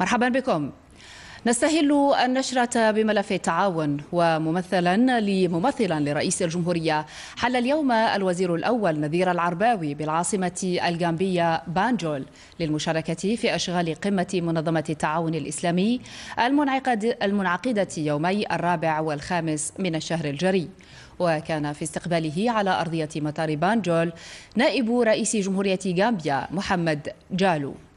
مرحبا بكم نستهل النشرة بملف التعاون وممثلا لممثلا لرئيس الجمهورية حل اليوم الوزير الأول نذير العرباوي بالعاصمة الجامبية بانجول للمشاركة في أشغال قمة منظمة التعاون الإسلامي المنعقد المنعقدة يومي الرابع والخامس من الشهر الجري وكان في استقباله على أرضية مطار بانجول نائب رئيس جمهورية جامبيا محمد جالو